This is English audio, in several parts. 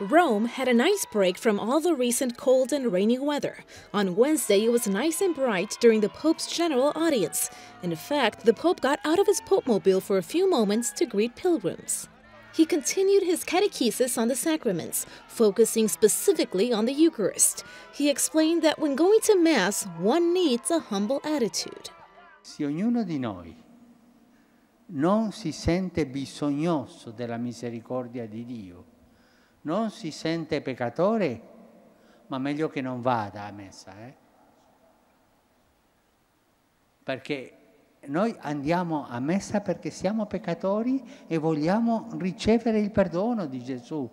Rome had a nice break from all the recent cold and rainy weather. On Wednesday, it was nice and bright during the Pope's general audience. In fact, the Pope got out of his popemobile for a few moments to greet pilgrims. He continued his catechesis on the sacraments, focusing specifically on the Eucharist. He explained that when going to Mass, one needs a humble attitude. Si ognuno di noi non si sente bisognoso della misericordia di Dio, non si sente peccatore, ma meglio che non vada a messa. Eh? Perché noi andiamo a messa perché siamo peccatori e vogliamo ricevere il perdono di Gesù,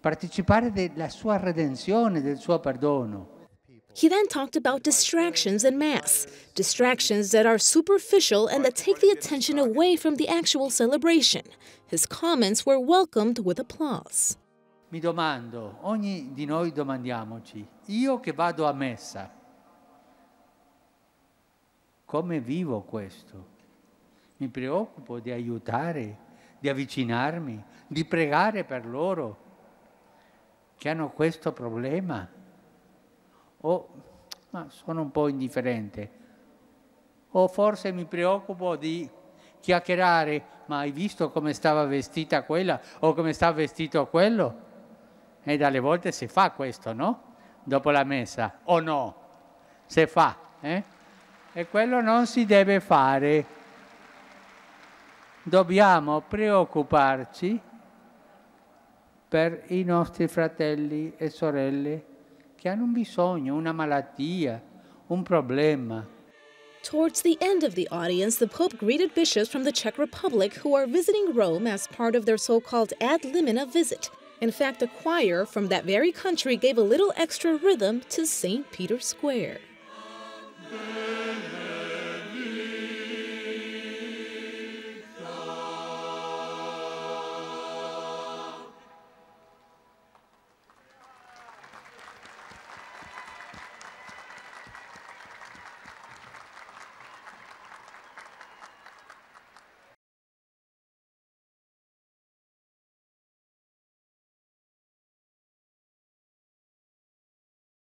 partecipare della sua redenzione, del suo perdono. He then talked about distractions en mass, distractions that are superficial and that take the attention away from the actual celebration. His comments were welcomed with applause. Mi domando, ogni di noi domandiamoci, io che vado a messa, come vivo questo? Mi preoccupo di aiutare, di avvicinarmi, di pregare per loro che hanno questo problema? o ma sono un po' indifferente, o forse mi preoccupo di chiacchierare, ma hai visto come stava vestita quella o come sta vestito quello? E dalle volte si fa questo, no? Dopo la messa, o no? Si fa, eh? E quello non si deve fare. Dobbiamo preoccuparci per i nostri fratelli e sorelle che hanno un bisogno, una malattia, un problema. Towards the end of the audience, the Pope greeted bishops from the Czech Republic who are visiting Rome as part of their so called ad limina visit. In fact, a choir from that very country gave a little extra rhythm to St. Peter's Square.